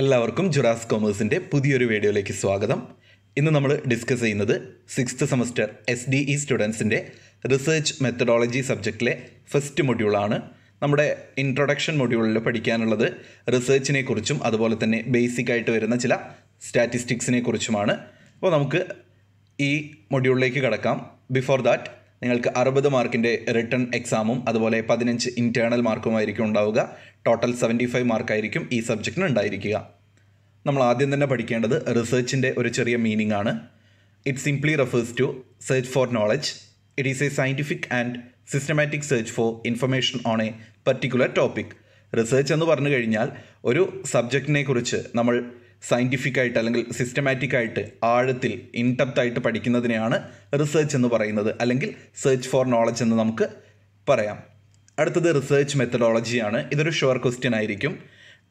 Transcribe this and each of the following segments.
എല്ലാവർക്കും ജുറാസ് കോമേഴ്സിൻ്റെ പുതിയൊരു വീഡിയോയിലേക്ക് സ്വാഗതം ഇന്ന് നമ്മൾ ഡിസ്കസ് ചെയ്യുന്നത് sixth semester S D E സ്റ്റുഡൻസിൻ്റെ റിസർച്ച് മെത്തഡോളജി സബ്ജക്റ്റിലെ ഫസ്റ്റ് മൊഡ്യൂളാണ് നമ്മുടെ ഇൻട്രൊഡക്ഷൻ മൊഡ്യൂളിൽ പഠിക്കാനുള്ളത് റിസർച്ചിനെ കുറിച്ചും അതുപോലെ തന്നെ ബേസിക് ആയിട്ട് വരുന്ന ചില സ്റ്റാറ്റിസ്റ്റിക്സിനെ കുറിച്ചുമാണ് അപ്പോൾ നമുക്ക് ഈ മൊഡ്യൂളിലേക്ക് കടക്കാം ബിഫോർ ദാറ്റ് നിങ്ങൾക്ക് അറുപത് മാർക്കിൻ്റെ റിട്ടേൺ എക്സാമും അതുപോലെ പതിനഞ്ച് ഇൻറ്റേർണൽ മാർക്കുമായിരിക്കും ഉണ്ടാവുക ടോട്ടൽ സെവൻറ്റി ഫൈവ് മാർക്കായിരിക്കും ഈ സബ്ജക്റ്റിന് ഉണ്ടായിരിക്കുക നമ്മൾ ആദ്യം തന്നെ പഠിക്കേണ്ടത് റിസർച്ചിൻ്റെ ഒരു ചെറിയ മീനിങ് ആണ് it simply refers to search for knowledge it is a scientific and systematic search for information on a particular topic research എന്ന് പറഞ്ഞു കഴിഞ്ഞാൽ ഒരു സബ്ജക്റ്റിനെ കുറിച്ച് നമ്മൾ സയൻറ്റിഫിക്കായിട്ട് അല്ലെങ്കിൽ സിസ്റ്റമാറ്റിക്കായിട്ട് ആഴത്തിൽ ഇൻഡെപ്തായിട്ട് പഠിക്കുന്നതിനെയാണ് റിസർച്ച് എന്ന് പറയുന്നത് അല്ലെങ്കിൽ സെർച്ച് ഫോർ നോളജ് എന്ന് നമുക്ക് പറയാം അടുത്തത് റിസർച്ച് മെത്തഡോളജിയാണ് ഇതൊരു ഷുവർ ക്വസ്റ്റ്യൻ ആയിരിക്കും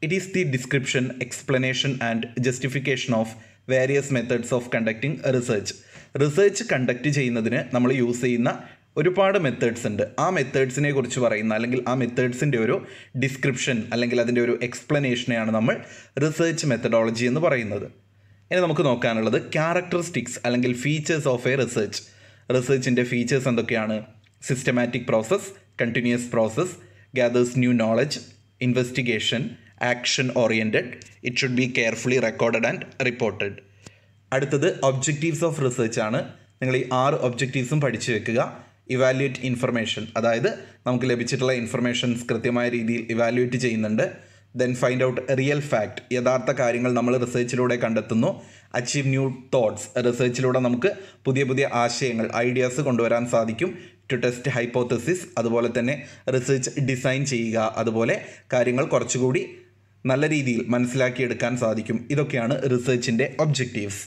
it is the description explanation and justification of various methods of conducting research research conduct ചെയ്യുന്നതിന് നമ്മൾ യൂസ് ചെയ്യുന്ന ഒരുപാട് മെത്തേഡ്സ് ഉണ്ട് ആ മെത്തേഡ്സിനെ കുറിച്ച് പറയുന്ന അല്ലെങ്കിൽ ആ മെത്തേഡ്സിൻ്റെ ഒരു ഡിസ്ക്രിപ്ഷൻ അല്ലെങ്കിൽ അതിൻ്റെ ഒരു എക്സ്പ്ലനേഷനെയാണ് നമ്മൾ റിസർച്ച് മെത്തഡോളജി എന്ന് പറയുന്നത് ഇനി നമുക്ക് നോക്കാനുള്ളത് ക്യാരക്ടറിസ്റ്റിക്സ് അല്ലെങ്കിൽ ഫീച്ചേഴ്സ് ഓഫ് എ റിസർച്ച് റിസർച്ചിൻ്റെ ഫീച്ചേഴ്സ് എന്തൊക്കെയാണ് systematic process continuous process gathers new knowledge investigation action oriented it should be carefully recorded and reported അടുത്തത് ഒബ്ജക്റ്റീവ്സ് ഓഫ് റിസർച്ച് ആണ് നിങ്ങൾ ഈ ആറ് ഒബ്ജക്റ്റീവ്സും പഠിച്ചു വെക്കുക ഇവാലുവേറ്റ് ഇൻഫർമേഷൻ അതായത് നമുക്ക് ലഭിച്ചിട്ടുള്ള ഇൻഫർമേഷൻസ് കൃത്യമായ രീതിയിൽ ഇവാലുവേറ്റ് ചെയ്യുന്നുണ്ട് then find out real fact യഥാർത്ഥ കാര്യങ്ങൾ നമ്മൾ റിസർച്ചിലൂടെ കണ്ടെത്തുന്നു അച്ചീവ് ന്യൂ തോട്ട്സ് റിസർച്ചിലൂടെ നമുക്ക് പുതിയ പുതിയ ആശയങ്ങൾ ഐഡിയാസ് കൊണ്ടുവരാൻ സാധിക്കും ടു ടെസ്റ്റ് ഹൈപ്പോത്തസിസ് അതുപോലെ തന്നെ റിസർച്ച് ഡിസൈൻ ചെയ്യുക അതുപോലെ കാര്യങ്ങൾ കുറച്ചുകൂടി നല്ല രീതിയിൽ മനസ്സിലാക്കിയെടുക്കാൻ സാധിക്കും ഇതൊക്കെയാണ് റിസർച്ചിൻ്റെ ഒബ്ജക്റ്റീവ്സ്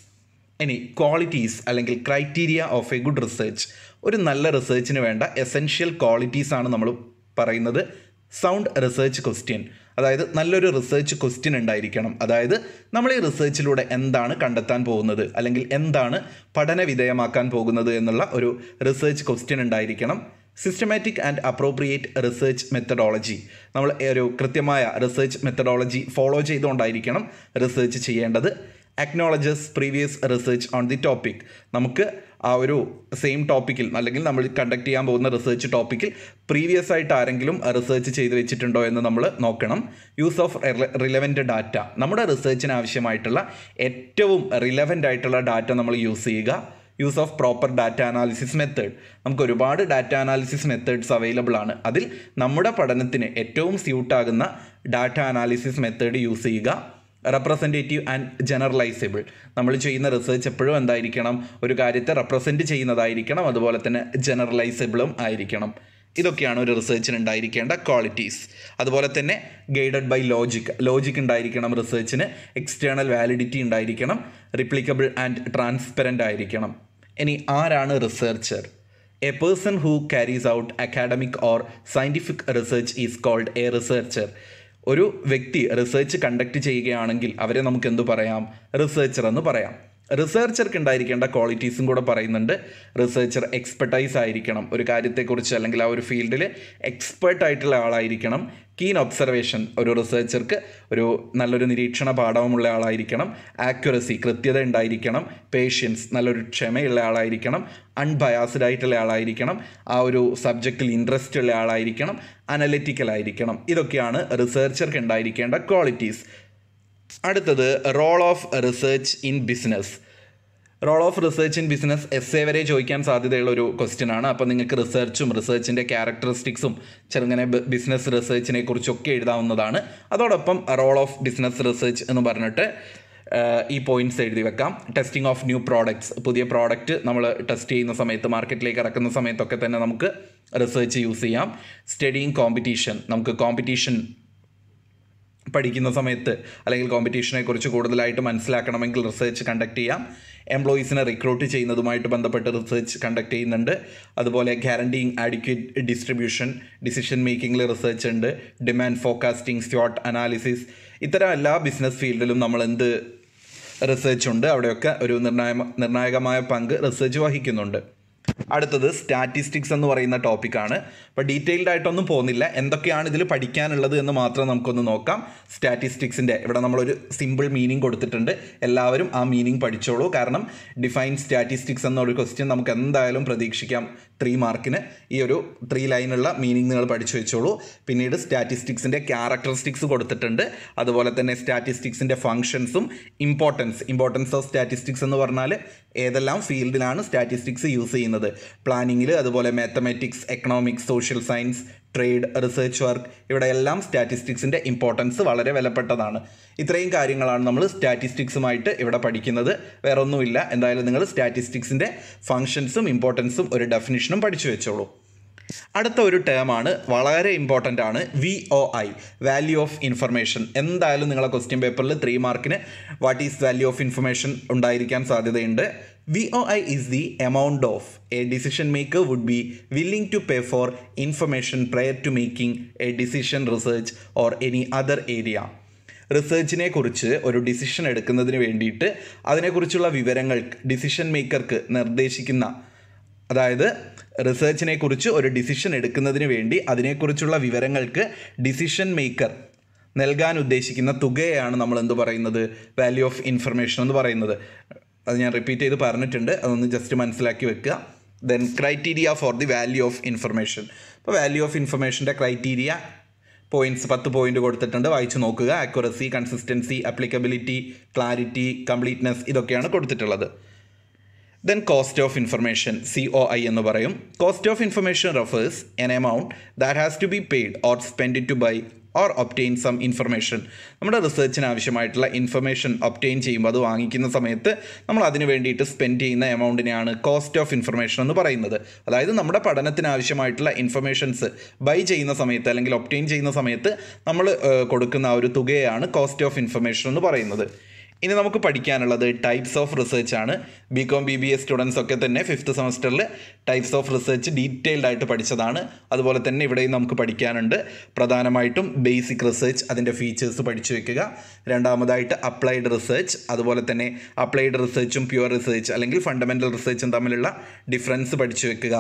ഇനി ക്വാളിറ്റീസ് അല്ലെങ്കിൽ criteria of a good research ഒരു നല്ല റിസർച്ചിന് വേണ്ട എസെൻഷ്യൽ ക്വാളിറ്റീസ് ആണ് നമ്മൾ പറയുന്നത് സൗണ്ട് റിസർച്ച് ക്വസ്റ്റ്യൻ അതായത് നല്ലൊരു റിസർച്ച് ക്വസ്റ്റ്യൻ ഉണ്ടായിരിക്കണം അതായത് നമ്മൾ ഈ റിസർച്ചിലൂടെ എന്താണ് കണ്ടെത്താൻ പോകുന്നത് അല്ലെങ്കിൽ എന്താണ് പഠന വിധേയമാക്കാൻ പോകുന്നത് എന്നുള്ള ഒരു റിസർച്ച് ക്വസ്റ്റ്യൻ ഉണ്ടായിരിക്കണം systematic and appropriate research methodology നമ്മൾ ഒരു കൃത്യമായ റിസർച്ച് മെത്തഡോളജി ഫോളോ ചെയ്തുകൊണ്ടായിരിക്കണം റിസർച്ച് ചെയ്യേണ്ടത് acknowledges previous research on the topic നമുക്ക് ആ ഒരു സെയിം ടോപ്പിക്കിൽ അല്ലെങ്കിൽ നമ്മൾ കണ്ടക്ട് ചെയ്യാൻ പോകുന്ന റിസർച്ച് ടോപ്പിക്കിൽ പ്രീവിയസ് ആയിട്ട് ആരെങ്കിലും റിസർച്ച് ചെയ്ത് വെച്ചിട്ടുണ്ടോ എന്ന് നമ്മൾ നോക്കണം യൂസ് ഓഫ് റിലവൻറ്റ് ഡാറ്റ നമ്മുടെ റിസർച്ചിന് ആവശ്യമായിട്ടുള്ള ഏറ്റവും റിലവൻ്റ് ആയിട്ടുള്ള ഡാറ്റ നമ്മൾ യൂസ് ചെയ്യുക use of proper data analysis method നമുക്ക് ഒരുപാട് ഡാറ്റ അനാലിസിസ് മെത്തേഡ്സ് അവൈലബിൾ ആണ് അതിൽ നമ്മുടെ പഠനത്തിന് ഏറ്റവും സ്യൂട്ടാകുന്ന ഡാറ്റ അനാലിസിസ് മെത്തേഡ് യൂസ് ചെയ്യുക റെപ്രസെൻറ്റേറ്റീവ് ആൻഡ് ജനറലൈസബിൾ നമ്മൾ ചെയ്യുന്ന റിസർച്ച് എപ്പോഴും എന്തായിരിക്കണം ഒരു കാര്യത്തെ റെപ്രസെൻ്റ് ചെയ്യുന്നതായിരിക്കണം അതുപോലെ തന്നെ ജനറലൈസബിളും ആയിരിക്കണം ഇതൊക്കെയാണ് ഒരു റിസർച്ചിന് ഉണ്ടായിരിക്കേണ്ട ക്വാളിറ്റീസ് അതുപോലെ തന്നെ ഗൈഡഡ് ബൈ ലോജിക് ലോജിക് ഉണ്ടായിരിക്കണം റിസേർച്ചിന് എക്സ്റ്റേണൽ വാലിഡിറ്റി ഉണ്ടായിരിക്കണം റിപ്ലിക്കബിൾ ആൻഡ് ട്രാൻസ്പെറൻ്റ് ആയിരിക്കണം ഇനി ആരാണ് researcher a person who carries out academic or scientific research is called a researcher ഒരു വ്യക്തി റിസർച്ച് കണ്ടക്ട് ചെയ്യുകയാണെങ്കിൽ അവരെ നമുക്ക് എന്തു പറയാം റിസർച്ചർ എന്ന് പറയാം റിസർച്ചർക്ക് ഉണ്ടായിരിക്കേണ്ട ക്വാളിറ്റീസും കൂടെ പറയുന്നുണ്ട് റിസർച്ചർ എക്സ്പെർട്ടൈസ് ആയിരിക്കണം ഒരു കാര്യത്തെക്കുറിച്ച് അല്ലെങ്കിൽ ആ ഒരു ഫീൽഡിൽ എക്സ്പേർട്ട് ആയിട്ടുള്ള ആളായിരിക്കണം കീൻ ഒബ്സർവേഷൻ ഒരു റിസർച്ചർക്ക് ഒരു നല്ലൊരു നിരീക്ഷണ പാഠവുമുള്ള ആളായിരിക്കണം ആക്യുറസി കൃത്യത ഉണ്ടായിരിക്കണം പേഷ്യൻസ് നല്ലൊരു ക്ഷമയുള്ള ആളായിരിക്കണം അൺബയാസ്ഡ് ആയിട്ടുള്ള ആളായിരിക്കണം ആ ഒരു സബ്ജക്റ്റിൽ ഇൻട്രസ്റ്റ് ഉള്ള ആളായിരിക്കണം അനലിറ്റിക്കൽ ആയിരിക്കണം ഇതൊക്കെയാണ് റിസർച്ചർക്ക് ഉണ്ടായിരിക്കേണ്ട ക്വാളിറ്റീസ് അടുത്തത് role of research in business role of research in business S A വരെ ചോദിക്കാൻ സാധ്യതയുള്ള ഒരു ക്വസ്റ്റ്യൻ ആണ് അപ്പോൾ നിങ്ങൾക്ക് റിസർച്ചും റിസർച്ചിൻ്റെ ക്യാരക്ടറിസ്റ്റിക്സും ചെറുങ്ങനെ ബിസിനസ് റിസർച്ചിനെ കുറിച്ചൊക്കെ എഴുതാവുന്നതാണ് അതോടൊപ്പം റോൾ ഓഫ് ബിസിനസ് റിസർച്ച് എന്ന് പറഞ്ഞിട്ട് ഈ പോയിന്റ്സ് എഴുതി വെക്കാം ടെസ്റ്റിംഗ് ഓഫ് ന്യൂ പ്രോഡക്ട്സ് പുതിയ പ്രോഡക്റ്റ് നമ്മൾ ടെസ്റ്റ് ചെയ്യുന്ന സമയത്ത് മാർക്കറ്റിലേക്ക് ഇറക്കുന്ന സമയത്തൊക്കെ തന്നെ നമുക്ക് റിസർച്ച് യൂസ് ചെയ്യാം സ്റ്റഡിങ് കോമ്പറ്റീഷൻ നമുക്ക് കോമ്പറ്റീഷൻ പഠിക്കുന്ന സമയത്ത് അല്ലെങ്കിൽ കോമ്പറ്റീഷനെ കുറിച്ച് കൂടുതലായിട്ട് മനസ്സിലാക്കണമെങ്കിൽ റിസർച്ച് കണ്ടക്ട് ചെയ്യാം എംപ്ലോയീസിനെ റിക്രൂട്ട് ചെയ്യുന്നതുമായിട്ട് ബന്ധപ്പെട്ട് റിസർച്ച് കണ്ടക്ട് ചെയ്യുന്നുണ്ട് അതുപോലെ ഗ്യാരണ്ടിങ് ആഡിക്വേറ്റ് ഡിസ്ട്രിബ്യൂഷൻ ഡിസിഷൻ മേക്കിംഗിൽ റിസർച്ച് ഉണ്ട് ഡിമാൻഡ് ഫോക്കാസ്റ്റിംഗ് സ്റ്റോട്ട് അനാലിസിസ് ഇത്തരം എല്ലാ ബിസിനസ് ഫീൽഡിലും നമ്മൾ എന്ത് റിസർച്ച് ഉണ്ട് അവിടെയൊക്കെ ഒരു നിർണായ നിർണായകമായ പങ്ക് റിസർച്ച് വഹിക്കുന്നുണ്ട് അടുത്തത് സ്റ്റാറ്റിസ്റ്റിക്സ് എന്ന് പറയുന്ന ടോപ്പിക്കാണ് അപ്പോൾ ഡീറ്റെയിൽഡ് ആയിട്ടൊന്നും പോകുന്നില്ല എന്തൊക്കെയാണ് ഇതിൽ പഠിക്കാനുള്ളത് എന്ന് മാത്രം നമുക്കൊന്ന് നോക്കാം സ്റ്റാറ്റിസ്റ്റിക്സിൻ്റെ ഇവിടെ നമ്മളൊരു സിമ്പിൾ മീനിങ് കൊടുത്തിട്ടുണ്ട് എല്ലാവരും ആ മീനിങ് പഠിച്ചോളൂ കാരണം ഡിഫൈൻ സ്റ്റാറ്റിസ്റ്റിക്സ് എന്നൊരു ക്വസ്റ്റ്യൻ നമുക്ക് എന്തായാലും പ്രതീക്ഷിക്കാം ത്രീ മാർക്കിന് ഈ ഒരു ത്രീ ലൈനുള്ള മീനിങ് നിങ്ങൾ പഠിച്ചു വെച്ചോളൂ പിന്നീട് സ്റ്റാറ്റിസ്റ്റിക്സിൻ്റെ ക്യാരക്ടറിസ്റ്റിക്സ് കൊടുത്തിട്ടുണ്ട് അതുപോലെ തന്നെ സ്റ്റാറ്റിസ്റ്റിക്സിൻ്റെ ഫങ്ഷൻസും ഇമ്പോർട്ടൻസ് ഇമ്പോർട്ടൻസ് ഓഫ് സ്റ്റാറ്റിസ്റ്റിക്സ് എന്ന് പറഞ്ഞാൽ ഏതെല്ലാം ഫീൽഡിലാണ് സ്റ്റാറ്റിസ്റ്റിക്സ് യൂസ് ചെയ്യുന്നത് പ്ലാനിങ്ങിൽ അതുപോലെ mathematics economics social science trade research work ഇവിടെ എല്ലാം സ്റ്റാറ്റിസ്റ്റിക്സിൻ്റെ ഇമ്പോർട്ടൻസ് വളരെ വിലപ്പെട്ടതാണ് ഇത്രയും കാര്യങ്ങളാണ് നമ്മൾ സ്റ്റാറ്റിസ്റ്റിക്സുമായിട്ട് ഇവിടെ പഠിക്കുന്നത് വേറെ ഒന്നുമില്ല എന്തായാലും നിങ്ങൾ സ്റ്റാറ്റിസ്റ്റിക്സിൻ്റെ ഫങ്ഷൻസും ഇമ്പോർട്ടൻസും ഒരു ഡെഫിനിഷനും പഠിച്ചു വെച്ചോളൂ അടുത്ത ഒരു ടേമാണ് വളരെ ഇമ്പോർട്ടൻ്റ് ആണ് V O I value of information എന്തായാലും നിങ്ങളെ ക്വസ്റ്റ്യൻ പേപ്പറിൽ ത്രീ മാർക്കിന് what is value of information ഉണ്ടായിരിക്കാൻ സാധ്യതയുണ്ട് V O I is the amount of a decision maker would be willing to pay for information prior to making a decision research or any other area റിസർച്ചിനെ കുറിച്ച് ഒരു decision എടുക്കുന്നതിന് വേണ്ടിയിട്ട് അതിനെക്കുറിച്ചുള്ള വിവരങ്ങൾ decision മേക്കർക്ക് നിർദ്ദേശിക്കുന്ന അതായത് റിസർച്ചിനെ കുറിച്ച് ഒരു ഡിസിഷൻ എടുക്കുന്നതിന് വേണ്ടി അതിനെക്കുറിച്ചുള്ള വിവരങ്ങൾക്ക് ഡിസിഷൻ മേക്കർ നൽകാൻ ഉദ്ദേശിക്കുന്ന തുകയാണ് നമ്മൾ എന്ത് പറയുന്നത് വാല്യൂ ഓഫ് ഇൻഫർമേഷൻ എന്ന് പറയുന്നത് അത് ഞാൻ റിപ്പീറ്റ് ചെയ്ത് പറഞ്ഞിട്ടുണ്ട് അതൊന്ന് ജസ്റ്റ് മനസ്സിലാക്കി വെക്കുക then criteria for the value of information അപ്പോൾ വാല്യൂ ഓഫ് ഇൻഫർമേഷൻ്റെ ക്രൈറ്റീരിയ പോയിൻറ്റ്സ് പത്ത് പോയിൻ്റ് കൊടുത്തിട്ടുണ്ട് വായിച്ചു നോക്കുക accuracy consistency applicability clarity completeness ഇതൊക്കെയാണ് കൊടുത്തിട്ടുള്ളത് then cost of information C O I എന്ന് പറയും cost of information refers an amount that has to be paid or spend to buy or obtain some information നമ്മുടെ റിസർച്ചിന് ആവശ്യമായിട്ടുള്ള information obtain ചെയ്യുമ്പോൾ അത് വാങ്ങിക്കുന്ന സമയത്ത് നമ്മൾ അതിന് വേണ്ടിയിട്ട് സ്പെൻഡ് ചെയ്യുന്ന എമൗണ്ടിനെയാണ് കോസ്റ്റ് ഓഫ് ഇൻഫർമേഷൻ എന്ന് പറയുന്നത് അതായത് നമ്മുടെ പഠനത്തിന് ആവശ്യമായിട്ടുള്ള ഇൻഫർമേഷൻസ് ബൈ ചെയ്യുന്ന സമയത്ത് അല്ലെങ്കിൽ ഒപ്റ്റെയിൻ ചെയ്യുന്ന സമയത്ത് നമ്മൾ കൊടുക്കുന്ന ആ ഒരു തുകയാണ് കോസ്റ്റ് ഓഫ് ഇൻഫർമേഷൻ എന്ന് പറയുന്നത് ഇനി നമുക്ക് പഠിക്കാനുള്ളത് ടൈപ്സ് ഓഫ് റിസർച്ച് ആണ് B com B B S students ഒക്കെ തന്നെ ഫിഫ്ത്ത് സെമസ്റ്ററിൽ ടൈപ്സ് ഓഫ് റിസർച്ച് ഡീറ്റെയിൽഡ് ആയിട്ട് പഠിച്ചതാണ് അതുപോലെ തന്നെ ഇവിടെയും നമുക്ക് പഠിക്കാനുണ്ട് പ്രധാനമായിട്ടും ബേസിക് റിസർച്ച് അതിൻ്റെ ഫീച്ചേഴ്സ് പഠിച്ചു വെക്കുക രണ്ടാമതായിട്ട് അപ്ലൈഡ് റിസർച്ച് അതുപോലെ തന്നെ അപ്ലൈഡ് റിസർച്ചും പ്യുവർ റിസർച്ച് അല്ലെങ്കിൽ ഫണ്ടമെൻ്റൽ റിസർച്ചും തമ്മിലുള്ള ഡിഫറൻസ് പഠിച്ചു വെക്കുക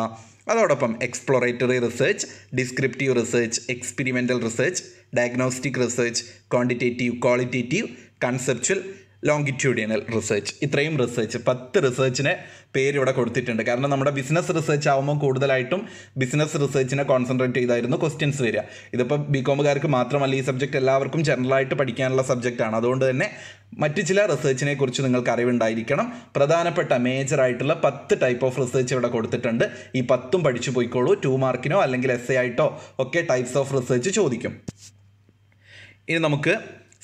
അതോടൊപ്പം exploratory research descriptive research experimental research diagnostic research quantitative qualitative conceptual longitudinal research ഇത്രയും റിസർച്ച് പത്ത് റിസർച്ചിനെ പേര് ഇവിടെ കൊടുത്തിട്ടുണ്ട് കാരണം നമ്മുടെ ബിസിനസ് റിസർച്ച് ആകുമ്പോൾ കൂടുതലായിട്ടും ബിസിനസ് റിസർച്ചിനെ കോൺസെൻട്രേറ്റ് ചെയ്തായിരുന്നു ക്വസ്റ്റ്യൻസ് വരിക ഇതിപ്പോൾ ബി കോമുകാർക്ക് മാത്രമല്ല ഈ സബ്ജക്റ്റ് എല്ലാവർക്കും ജനറലായിട്ട് പഠിക്കാനുള്ള സബ്ജക്റ്റാണ് അതുകൊണ്ട് തന്നെ മറ്റ് ചില റിസർച്ചിനെ കുറിച്ച് നിങ്ങൾക്ക് അറിവുണ്ടായിരിക്കണം പ്രധാനപ്പെട്ട മേജർ ആയിട്ടുള്ള പത്ത് ടൈപ്പ് ഓഫ് റിസർച്ച് ഇവിടെ കൊടുത്തിട്ടുണ്ട് ഈ പത്തും പഠിച്ചു പോയിക്കോളൂ ടു മാർക്കിനോ അല്ലെങ്കിൽ എസ് എ ആയിട്ടോ ഒക്കെ ടൈപ്സ് ഓഫ് റിസർച്ച് ചോദിക്കും ഇനി നമുക്ക്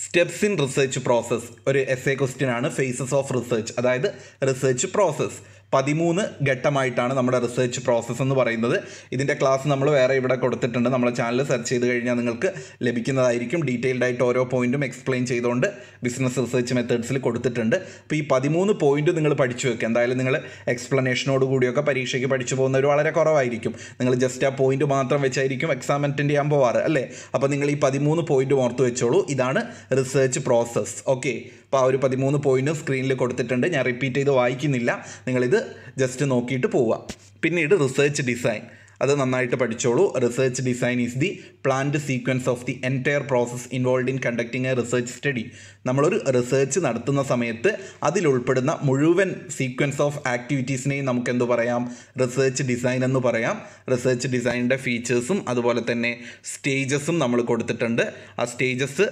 സ്റ്റെപ്സ് ഇൻ റിസർച്ച് പ്രോസസ്സ് ഒരു എസ് എ ക്വസ്റ്റ്യൻ ആണ് ഫേസസ് ഓഫ് റിസർച്ച് അതായത് റിസർച്ച് പ്രോസസ്സ് പതിമൂന്ന് ഘട്ടമായിട്ടാണ് നമ്മുടെ റിസർച്ച് പ്രോസസ്സ് എന്ന് പറയുന്നത് ഇതിൻ്റെ ക്ലാസ് നമ്മൾ വേറെ ഇവിടെ കൊടുത്തിട്ടുണ്ട് നമ്മളെ ചാനൽ സെർച്ച് ചെയ്ത് കഴിഞ്ഞാൽ നിങ്ങൾക്ക് ലഭിക്കുന്നതായിരിക്കും ഡീറ്റെയിൽഡ് ആയിട്ട് ഓരോ പോയിന്റും എക്സ്പ്ലെയിൻ ചെയ്തുകൊണ്ട് ബിസിനസ് റിസർച്ച് മെത്തേഡ്സിൽ കൊടുത്തിട്ടുണ്ട് അപ്പോൾ ഈ പതിമൂന്ന് പോയിന്റ് നിങ്ങൾ പഠിച്ചു വെക്കുക എന്തായാലും നിങ്ങൾ എക്സ്പ്ലനേഷനോട് കൂടിയൊക്കെ പരീക്ഷയ്ക്ക് പഠിച്ചു പോകുന്നവർ വളരെ കുറവായിരിക്കും നിങ്ങൾ ജസ്റ്റ് ആ പോയിന്റ് മാത്രം വെച്ചായിരിക്കും എക്സാം അറ്റൻഡ് ചെയ്യാൻ പോവാറ് അല്ലേ അപ്പോൾ നിങ്ങൾ ഈ പതിമൂന്ന് പോയിന്റ് ഓർത്ത് വെച്ചോളൂ ഇതാണ് റിസർച്ച് പ്രോസസ്സ് ഓക്കെ അപ്പോൾ ആ ഒരു പതിമൂന്ന് പോയിന്റും സ്ക്രീനിൽ കൊടുത്തിട്ടുണ്ട് ഞാൻ റിപ്പീറ്റ് ചെയ്ത് വായിക്കുന്നില്ല നിങ്ങളിത് ജസ്റ്റ് നോക്കിയിട്ട് പോവുക പിന്നീട് റിസർച്ച് ഡിസൈൻ അത് നന്നായിട്ട് പഠിച്ചോളൂ research design is the planned sequence of the entire process involve in conducting a research study നമ്മളൊരു റിസർച്ച് നടത്തുന്ന സമയത്ത് അതിലുൾപ്പെടുന്ന മുഴുവൻ സീക്വൻസ് ഓഫ് ആക്ടിവിറ്റീസിനെയും നമുക്ക് എന്ത് പറയാം റിസർച്ച് ഡിസൈൻ എന്ന് പറയാം റിസർച്ച് ഡിസൈനിൻ്റെ ഫീച്ചേഴ്സും അതുപോലെ തന്നെ സ്റ്റേജസും നമ്മൾ കൊടുത്തിട്ടുണ്ട് ആ സ്റ്റേജസ്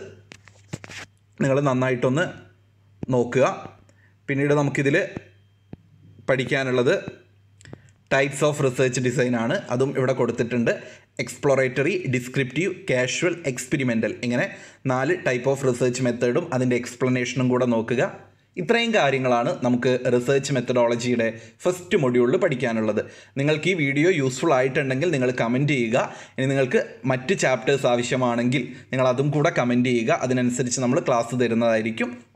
നിങ്ങൾ നന്നായിട്ടൊന്ന് നോക്കുക പിന്നീട് നമുക്കിതിൽ പഠിക്കാനുള്ളത് ടൈപ്സ് ഓഫ് റിസർച്ച് ആണ് അതും ഇവിടെ കൊടുത്തിട്ടുണ്ട് എക്സ്പ്ലോറേറ്ററി ഡിസ്ക്രിപ്റ്റീവ് കാഷ്വൽ എക്സ്പെരിമെൻ്റൽ ഇങ്ങനെ നാല് ടൈപ്പ് ഓഫ് റിസർച്ച് മെത്തേഡും അതിൻ്റെ എക്സ്പ്ലനേഷനും കൂടെ നോക്കുക ഇത്രയും കാര്യങ്ങളാണ് നമുക്ക് റിസർച്ച് മെത്തഡോളജിയുടെ ഫസ്റ്റ് മൊഡ്യൂളിൽ പഠിക്കാനുള്ളത് നിങ്ങൾക്ക് ഈ വീഡിയോ യൂസ്ഫുൾ ആയിട്ടുണ്ടെങ്കിൽ നിങ്ങൾ കമൻറ്റ് ചെയ്യുക ഇനി നിങ്ങൾക്ക് മറ്റ് ചാപ്റ്റേഴ്സ് ആവശ്യമാണെങ്കിൽ നിങ്ങൾ അതും കൂടെ കമൻറ്റ് ചെയ്യുക അതിനനുസരിച്ച് നമ്മൾ ക്ലാസ് തരുന്നതായിരിക്കും